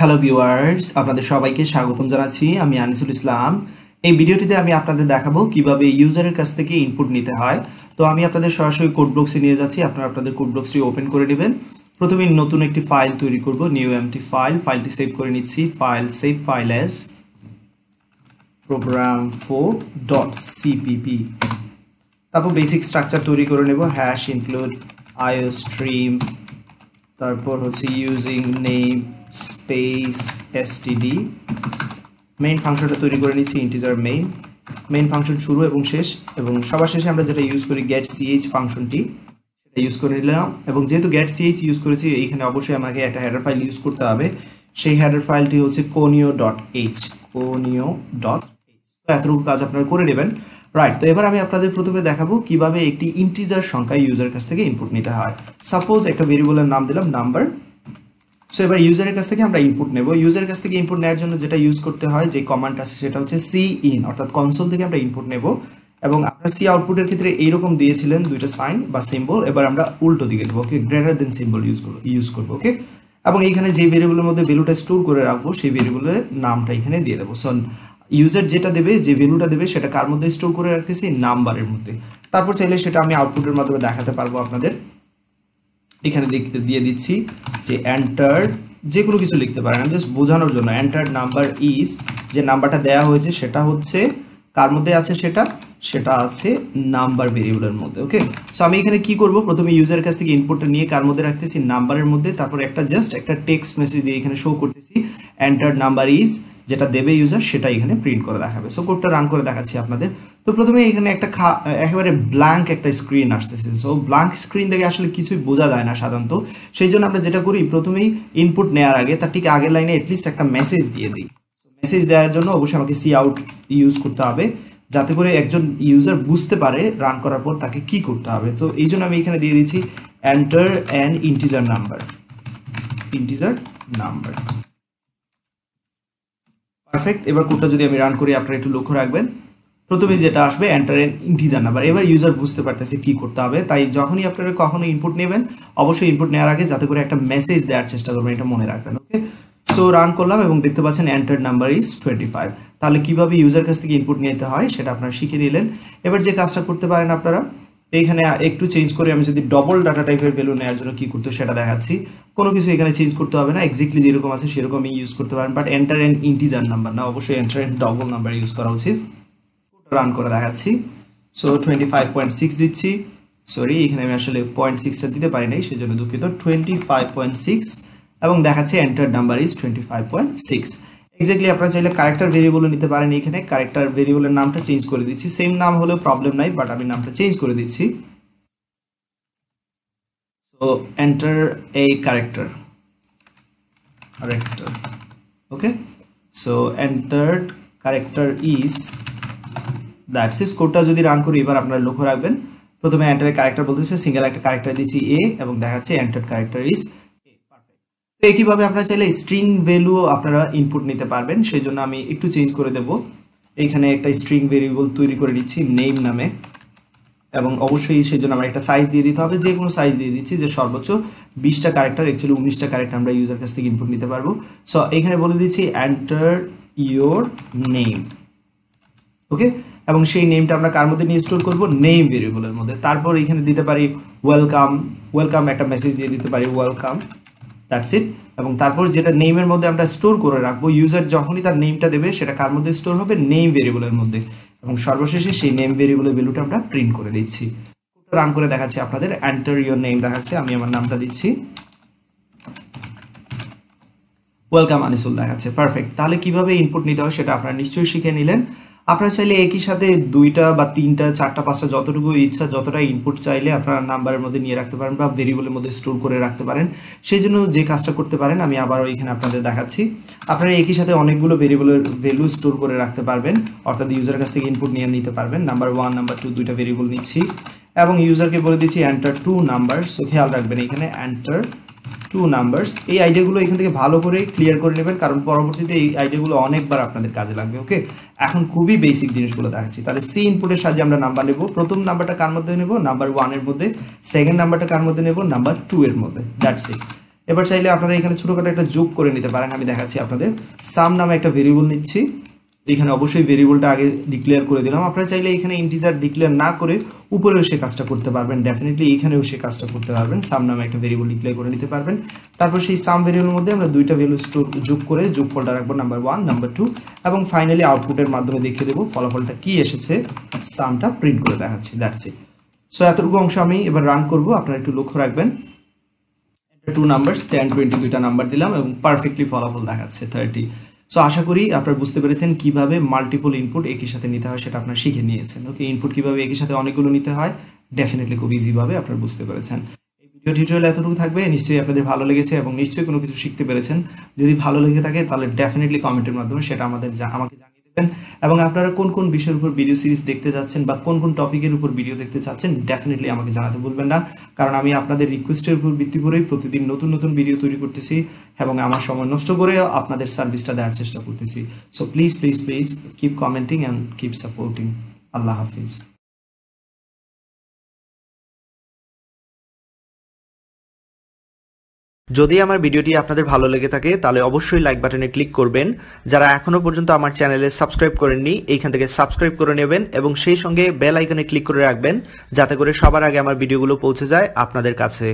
hello viewers আপনাদের সবাইকে স্বাগতম জানাচ্ছি আমি আনিসুল ইসলাম এই ভিডিওটিতে আমি আপনাদের দেখাবো কিভাবে ইউজারের কাছ থেকে ইনপুট নিতে হয় তো আমি আপনাদের সরাসরি কোড ব্লক্সে নিয়ে যাচ্ছি আপনারা আপনাদের কোড ব্লক্সটি ওপেন করে নেবেন প্রথমে নতুন একটি ফাইল তৈরি করব নিউ এমটি ফাইল ফাইলটি সেভ করে নিচ্ছি file save file as program four dot CPP তারপর বেসিক স্ট্রাকচার তৈরি করে নেব হ্যাশ ইনক্লুড আইও স্ট্রিম তারপর হচ্ছে using namespace STD main ফাংশনটা তৈরি করে নিচ্ছি ইন্টিজার মেইন মেইন ফাংশন শুরু এবং শেষ এবং সবার শেষে আমরা যেটা ইউজ করি গেট সিএইচ ফাংশনটি সেটা ইউজ করে নিলাম এবং যেহেতু গেট সিএইচ ইউজ করেছি এইখানে অবশ্যই আমাকে একটা হেডার ফাইল ইউজ করতে হবে সেই হেডার ফাইলটি হচ্ছে conio dot H conio dot H এতটুকু কাজ আপনারা করে নেবেন রাইট তো এবার আমি আপনাদের প্রথমে দেখাবো কিভাবে একটি ইন্টিজার সংখ্যায় ইউজার কাছ থেকে ইনপুট নিতে হয় সাপোজ একটা ভেরিয়েবলের নাম দিলাম নাম্বার সো এবার ইউজারের কাছ থেকে আমরা ইনপুট নেব ইউজারের কাছ থেকে ইনপুট নেওয়ার জন্য যেটা ইউজ করতে হয় যে কমান্ড আছে সেটা হচ্ছে সি ইন অর্থাৎ কনসোল থেকে আমরা ইনপুট নেব এবং আপনার সি আউটপুটের ক্ষেত্রে এইরকম দিয়েছিলেন দুইটা সাইন বা সিম্বল এবার আমরা উল্টো দিকে দেবো okay greater than symbol use করবো ইউজ করবো ওকে এবং এইখানে যে ভেরিয়েবলের মধ্যে ভ্যালুটা স্টোর করে রাখবো সেই ভেরিয়েবলের নামটা এখানে দিয়ে দেবো সন ইউজার যেটা দেবে যে ভ্যালুটা দেবে সেটা কার মধ্যে স্টোর করে রাখতেছি নাম্বারের মধ্যে তারপর চাইলে সেটা আমি আউটপুটের মাধ্যমে দেখাতে পারবো আপনাদের এখানে দিয়ে দিচ্ছি যে অ্যান্টার্ড যে কোনো কিছু লিখতে পারেন আমি জাস্ট বোঝানোর জন্য অ্যান্টার্ড নাম্বার ইজ যে নাম্বারটা দেয়া হয়েছে সেটা হচ্ছে কার মধ্যে আছে সেটা সেটা আছে নাম্বার ভেরিয়েবলের মধ্যে ওকে সো আমি এখানে কি করব প্রথমে ইউজার কাছ থেকে ইনপুটটা নিয়ে কার মধ্যে রাখতেছি নাম্বারের মধ্যে তারপর একটা জাস্ট একটা টেক্সট মেসেজ দিয়ে এখানে শো করতেছি অ্যান্টার নাম্বার ইজ যেটা দেবে ইউজার সেটা এখানে প্রিন্ট করে দেখাবে সো কোডটা রান করে দেখাচ্ছি আপনাদের তো প্রথমে এখানে একটা একেবারে ব্ল্যাঙ্ক একটা স্ক্রিন আসতেছে সো ব্ল্যাঙ্ক স্ক্রিন থেকে আসলে কিছুই বোঝা যায় না সাধারণত সেই জন্য আমরা যেটা করি প্রথমেই ইনপুট নেওয়ার আগে তার ঠিক আগের লাইনে এটলিস্ট একটা মেসেজ দিয়ে দিই মেসেজ দেওয়ার জন্য অবশ্যই আমাকে সি আউট ইউজ করতে হবে যাতে করে একজন ইউজার বুঝতে পারে রান করার পর তাকে কি করতে হবে তো এই জন্য আমি এখানে দিয়ে দিচ্ছি enter an integer number integer number perfect এবার কোডটা যদি আমি রান করি আপনারা একটু লক্ষ্য রাখবেন প্রথমে যেটা আসবে এন্টার এন ইন্টিজার নাম্বার এবার ইউজার বুঝতে পারতেছে কি করতে হবে তাই যখনই আপনারা কখনো ইনপুট নেবেন অবশ্যই ইনপুট নেওয়ার আগে যাতে করে একটা মেসেজ দেওয়ার চেষ্টা করবেন এটা মনে রাখবেন ওকে সো রান করলাম এবং দেখতে পাচ্ছেন enter number is twenty five তাহলে কীভাবে ইউজার কাছ থেকে ইনপুট নিতে হয় সেটা আপনারা শিখে নিলেন এবার যে কাজটা করতে পারেন আপনারা এইখানে একটু চেঞ্জ করে আমি যদি ডবল ডাটা টাইপের ভ্যালু নেওয়ার জন্য কী করতে সেটা দেখাচ্ছি কোনো কিছু এখানে চেঞ্জ করতে হবে না এক্সাক্টলি যেরকম আছে সেরকমই ইউজ করতে পারেন but enter and integer number না অবশ্যই enter and double number use করা উচিত রান করে দেখাচ্ছি so twenty five point six দিচ্ছি সরি এখানে আমি আসলে পয়েন্ট সিক্সটা দিতে পারি নাই সেজন্য দুঃখিত টোয়েন্টি ফাইভ পয়েন্ট সিক্স এবং দেখাচ্ছে enter number is twenty five point six exactly আপনারা চাইলে ক্যারেক্টার ভেরিয়েবলও নিতে পারেন এখানে ক্যারেক্টার ভেরিয়েবলের নামটা চেঞ্জ করে দিচ্ছি সেম নাম হলেও প্রবলেম নাই বাট আমি নামটা চেঞ্জ করে দিচ্ছি সো এন্টার এই character character okay so entered character is that's is কোডটা যদি রান করি এবার আপনারা লক্ষ্য রাখবেন প্রথমে এন্টারের ক্যারেক্টার বলতেছে সিঙ্গেল একটা ক্যারেক্টার দিচ্ছি এ এবং দেখাচ্ছে এন্টার্ড ক্যারেক্টার ইজ তো একইভাবে আপনারা চাইলে স্ট্রিং ভ্যালুও আপনারা ইনপুট নিতে পারবেন সেই জন্য আমি একটু চেঞ্জ করে দেব এইখানে একটা স্ট্রিং ভেরিয়েবল তৈরি করে নিচ্ছি নেম নামে এবং অবশ্যই সেই জন্য আমরা একটা সাইজ দিয়ে দিতে হবে যে কোনো সাইজ দিয়ে দিচ্ছি যে সর্বোচ্চ বিশটা ক্যারেক্টার অ্যাকচুয়ালি উনিশটা ক্যারেক্টার আমরা ইউজার কাছ থেকে ইনপুট নিতে পারবো সো এখানে বলে দিচ্ছি অ্যান্টার ইয়োর নেম ওকে এবং সেই নেমটা আমরা কার মধ্যে নিয়ে স্টোর করবো নেম ভেরিয়েবলের মধ্যে তারপর এখানে দিতে পারি ওয়েলকাম ওয়েলকাম একটা মেসেজ দিয়ে দিতে পারি ওয়েলকাম দ্যাটস ইট এবং তারপর যেটা নেইমের মধ্যে আমরা স্টোর করে রাখবো ইউজার যখনই তার নেমটা দেবে সেটা কার মধ্যে স্টোর হবে নেম ভেরিয়েবলের মধ্যে এবং সর্বশেষে সেই নেম ভেরিয়েবলের ভ্যালুটা আমরা প্রিন্ট করে দিচ্ছি রান করে দেখাচ্ছি আপনাদের অ্যান্টার ইউর নেম দেখাচ্ছে আমি আমার নামটা দিচ্ছি ওয়েলকাম আনিসুল দেখাচ্ছে পারফেক্ট তাহলে কিভাবে ইনপুট নিতে হয় সেটা আপনারা নিশ্চয়ই শিখে নিলেন আপনারা চাইলে একই সাথে দুইটা বা তিনটা চারটা পাঁচটা যতটুকু ইচ্ছা যতটা ইনপুট চাইলে আপনারা নাম্বারের মধ্যে নিয়ে রাখতে পারেন বা ভেরিয়েবলের মধ্যে স্টোর করে রাখতে পারেন সেই জন্য যে কাজটা করতে পারেন আমি আবারও এখানে আপনাদের দেখাচ্ছি আপনারা একই সাথে অনেকগুলো ভেরিয়েবলের ভ্যালু স্টোর করে রাখতে পারবেন অর্থাৎ ইউজার কাছ থেকে ইনপুট নিয়ে নিতে পারবেন নাম্বার ওয়ান নাম্বার টু দুইটা ভেরিয়েবল নিচ্ছি এবং ইউজারকে বলে দিচ্ছি অ্যান্টার টু নাম্বার সো খেয়াল রাখবেন এখানে অ্যান্টার টু নাম্বারস এই আইডিয়াগুলো এখান থেকে ভালো করে ক্লিয়ার করে নেবেন কারণ পরবর্তীতে এই আইডিয়াগুলো অনেকবার আপনাদের কাজে লাগবে ওকে এখন খুবই বেসিক জিনিসগুলো দেখাচ্ছি তাহলে সি ইনপুটের সাহায্যে আমরা নাম্বার নেব প্রথম নাম্বারটা কার মধ্যে নেব নাম্বার ওয়ানের মধ্যে সেকেন্ড নাম্বারটা কার মধ্যে নেব নাম্বার টু এর মধ্যে দ্যাটস ইট এবার চাইলে আপনারা এখানে ছোটোখাটো একটা যোগ করে নিতে পারেন আমি দেখাচ্ছি আপনাদের সাম নামে একটা ভেরিয়েবল নিচ্ছি এখানে অবশ্যই ভেরিয়েবলটা আগে ডিক্লেয়ার করে দিলাম আপনারা চাইলে এখানে ইন্টিজার ডিক্লেয়ার না করে উপরেও সে কাজটা করতে পারবেন ডেফিনেটলি এখানেও সে কাজটা করতে পারবেন সাম নামে একটা ভেরিয়েবল ডিক্লেয়ার করে নিতে পারবেন তারপর সেই সাম ভেরিয়েবলের মধ্যে আমরা দুইটা ভ্যালু স্টোর যোগ করে ফলটা রাখবো নাম্বার ওয়ান নাম্বার টু এবং ফাইনালি আউটপুটের মাধ্যমে দেখিয়ে দেবো ফলাফলটা কি এসেছে সামটা প্রিন্ট করে দেখাচ্ছি দেখছি সো এতটুকু অংশ আমি এবার রান করবো আপনারা একটু লক্ষ্য রাখবেন টু নাম্বার টেন টোয়েন্টি দুইটা নাম্বার দিলাম এবং পারফেক্টলি ফলাফল দেখাচ্ছে থার্টি সো আশা করি আপনারা বুঝতে পেরেছেন কিভাবে মাল্টিপল ইনপুট একই সাথে নিতে হয় সেটা আপনারা শিখে নিয়েছেন ওকে ইনপুট কিভাবে একই সাথে অনেকগুলো নিতে হয় ডেফিনেটলি খুব ইজিভাবে আপনারা বুঝতে পেরেছেন এই ভিডিও টিউটোরিয়াল এতটুকু থাকবে নিশ্চয়ই আপনাদের ভালো লেগেছে এবং নিশ্চয়ই কোনো কিছু শিখতে পেরেছেন যদি ভালো লেগে থাকে তাহলে ডেফিনেটলি কমেন্টের মাধ্যমে সেটা আমাদের আমাকে জানিয়ে এবং আপনারা কোন কোন বিষয়ের উপর ভিডিও সিরিজ দেখতে যাচ্ছেন বা কোন কোন টপিকের উপর ভিডিও দেখতে চাচ্ছেন ডেফিনেটলি আমাকে জানাতে ভুলবেন না কারণ আমি আপনাদের রিকোয়েস্টের উপর ভিত্তি করেই প্রতিদিন নতুন নতুন ভিডিও তৈরি করতেছি এবং আমার সময় নষ্ট করে আপনাদের সার্ভিসটা দেওয়ার চেষ্টা করতেছি so please please please keep commenting and keep supporting আল্লাহ হাফিজ যদি আমার ভিডিওটি আপনাদের ভালো লেগে থাকে তাহলে অবশ্যই লাইক বাটনে ক্লিক করবেন যারা এখনো পর্যন্ত আমার চ্যানেলে সাবস্ক্রাইব করেননি এইখান থেকে সাবস্ক্রাইব করে নেবেন এবং সেই সঙ্গে বেল আইকনে ক্লিক করে রাখবেন যাতে করে সবার আগে আমার ভিডিওগুলো পৌঁছে যায় আপনাদের কাছে